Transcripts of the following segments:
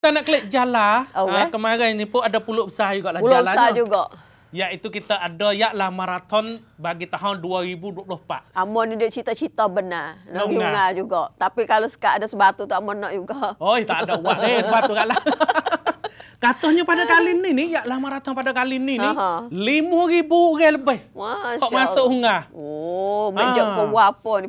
Tak nak klik jala. Okay. Uh, ah, eh. kemarin ni pun ada pulut besar juga lah jalannya. Pulut besar juga. Iaitu kita ada yaklah maraton bagi tahun 2024. Amon ni dia cita-cita benar. Lunga. juga. Tapi kalau sekat ada sebatu tak amon nak juga. Oh, eh, tak ada uang. Eh, sebatu kat lah. Katanya pada kali ni ni, yaklah maraton pada kali ni ni, RM5,000 lebih. Masya Tak masuk hunga. Oh, menjaga ah. ha. apa ni?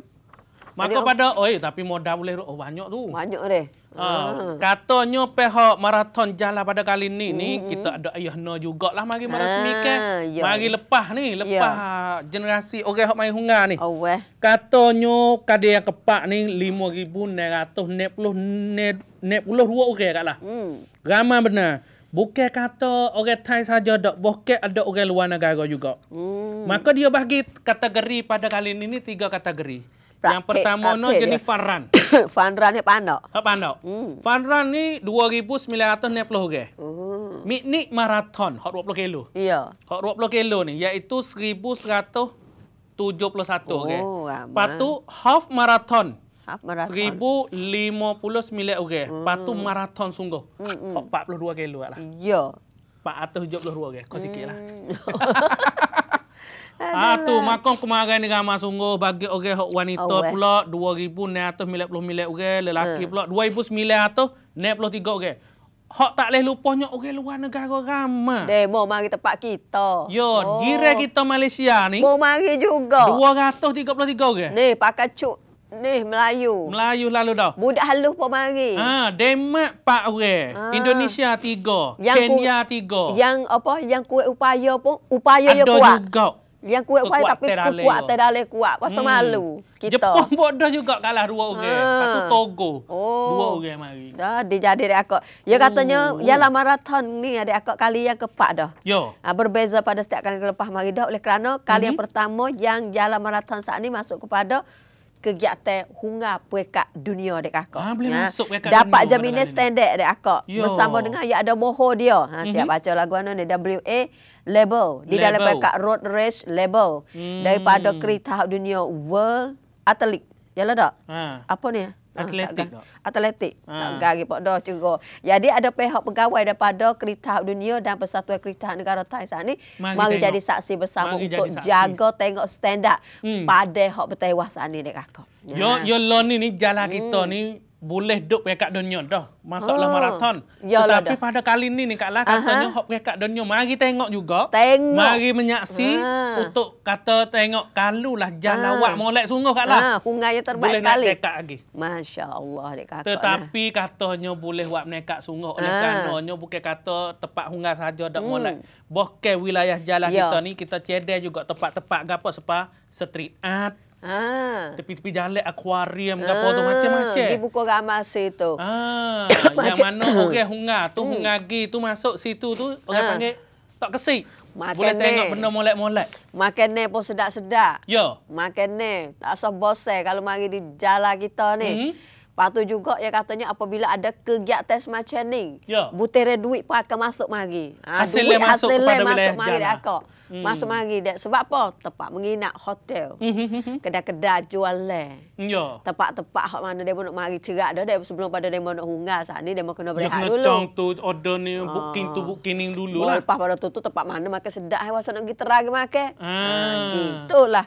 Maka Adi, pada, oi, tapi modal boleh oh, banyak tu. Banyak deh. Ah, uh, ah. Katanya pihak maraton jalan pada kali ini, mm -hmm. ni, kita ada ayah na juga lah mari meresmikan. Ah, yeah. Mari lepas ni, ya. lepas yeah. generasi orang okay, yang main hunga ni. Oh, weh. Katanya kadi yang kepak ni 5,992 orang okay, kat lah. Mm. Ramai benar. Bukan kata orang Thai saja dok, bukan ada orang luar negara juga. Mm. Maka dia bagi kategori pada kali ini, ni tiga kategori. Prak yang pertama ni jenis ya. dia. Fun ni pandok. Tak ha, pandok. Hmm. Fun Run ni 2,990 orang. Okay. Hmm. Miknik Marathon, hot 20 kilo. Iya. Hot 20 kilo ni, iaitu 1,171 orang. Oh, okay. ramai. Lepas tu, Half Marathon. Half Marathon. 1,059 orang. Okay. Lepas tu, Marathon sungguh. Hmm, hmm. Hot 42 kilo lah. Iya. 472 orang. Okay. Kau sikit lah. Hmm. Ah, Aduh. Atuh makom kemarin ni Amar sungguh bagi orang okay, wanita oh, pula 2,900 milik orang okay, lelaki uh. pula 2,993 orang. Okay. Hak tak boleh lupanya orang luar negara ramai. Demo mari tempat kita. Yo, oh. dire kita Malaysia ni. Mau mari juga. 233 orang. Okay. Ni pakai cuk. Ni Melayu. Melayu lalu dah. Budak halus pun mari. Ha, Denmark Pak orang. Okay. Ah. Ha. Indonesia 3. Kenya tiga. Yang apa? Yang kuat upaya pun. Upaya Ado yang kuat. Ada juga yang kuat kuat tapi kuat terdalih kuat pasal hmm. malu kita Jepun bodoh juga kalah dua orang hmm. Ah. satu togo oh. dua orang mari dah dia jadi dia akak ya katanya oh. ya lah, maraton ni ada akak kali yang keempat dah yo ha, berbeza pada setiap kali lepas mari dah oleh kerana kali mm-hmm. yang mhm. pertama yang jalan maraton saat ni masuk kepada kegiatan hunga puekat dunia dek akak. Ah, ha, boleh ya. masuk puekat Dapat jaminan standard dek akak. Bersama dengan yang ada moho dia. Ha, mm-hmm. Siap mhm. baca lagu anu ni. WA label. Di dalam puekat road race label. Hmm. Daripada kereta dunia world athlete. Yalah tak? Ha. Apa ni? Atletik ah, tak? Atletik. Tak ah. gari pak dah cerah. Jadi ada pihak pegawai daripada kereta dunia dan persatuan kereta negara Thai saat ni. Mari, mari jadi saksi bersama mari untuk saksi. jaga tengok stand up hmm. pada hak bertewas saat ni dekat aku. Ya. Yo, yo lo ni ni jalan kita hmm. ni boleh duduk pergi kat dunia dah. Masuklah oh. maraton. Yalah Tetapi dah. pada kali ini, ni Kak Lah katanya hop pergi kat dunia. Mari tengok juga. Tengok. Mari menyaksi ha. untuk kata tengok kalulah jalan ha. awak molek sungguh Kak Lah. Ha. Hungai yang terbaik boleh sekali. Boleh nak lagi. Masya Allah dia kata. Tetapi nah. katanya boleh buat menekat sungguh oleh ha. kanonya. Bukan kata tepat hungai saja dak hmm. molek. Bukan wilayah jalan ya. kita ni. Kita cedek juga tepat-tepat gapo sepa street art. Ha. Tepi-tepi jalan akuarium ke apa tu ha. macam-macam. Di buku ramah situ. Ah, ha. yang mana orang hunga tu, hmm. hunga gi tu masuk situ tu orang panggil tak kesi. Makan Boleh ne. tengok benda molek-molek. Makan ni pun sedap-sedap. Ya. Makan ni tak sah bosan kalau mari di jalan kita ni. -hmm. Patu juga ya katanya apabila ada kegiatan semacam ni, ya. butiran duit pun akan masuk mari. Ha, hasil duit, masuk hasil kepada masuk wilayah mari dekat lah. kau. Hmm. Masuk mari dek sebab apa? Tempat menginap hotel. Hmm. Kedai-kedai jual leh. Ya. Tempat-tempat hak mana dia pun nak mari cerak dah dek sebelum pada dia nak hungas ni dia mau kena berehat ya, dulu. Ya, tu order ni ha. booking tu booking ni dululah. Lepas pada tu tu tempat mana makan sedap hai wasa nak pergi terang makan. Ha. ha gitulah.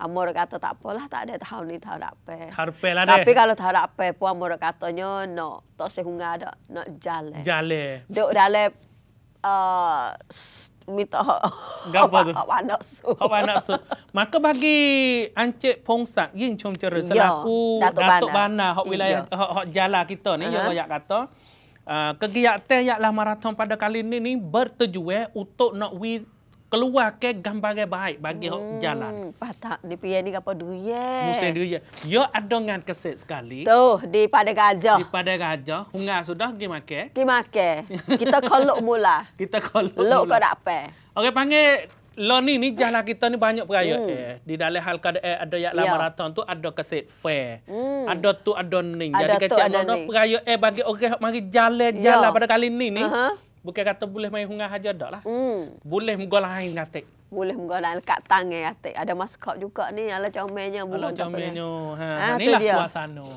Amor kata tak apalah tak ada tahun ni tahun tak apa. Harpe lah Tapi kalau tahun tak apa pun Amor katanya no. Tak sehingga ada. No jale. Jale. Duk dale. Uh, minta apa tu? Apa nak su. Apa anak su. Maka bagi Encik pongsak, yang cum cera ya, selaku Datuk, Bana. Bana hok wilayah hok, jala kita ni. yang -huh. kata. Uh, kegiatan yang lah maraton pada kali ini ni bertujuan untuk nak wilayah keluar ke gambar baik bagi hmm. jalan. Patak di pian ni apa duye? Musim duye. Yo ada ngan keset sekali. Tu di pada gajah. Di pada gajah. Hunga sudah gi make. Gi make. Kita kolok mula. Kita kolok. Lok kau dak pe. Okey panggil Lo ni ni jalan kita ni banyak perayaan. Hmm. Eh. Di dalam hal kada eh, ada yang lama maraton ya. tu ada keset fair. Hmm. Ada tu ada ni. Jadi kecil mana perayaan eh, bagi orang okay, mari jalan-jalan ya. pada kali ni ni. Uh -huh. Bukan kata boleh main hungah aja dah lah. Mm. Boleh menggolong air ngatik. Boleh menggolong kat tangan ngatik. Ada maskot juga ni. Ala comelnya. Ala comelnya. Ha, ah, ha, inilah suasana.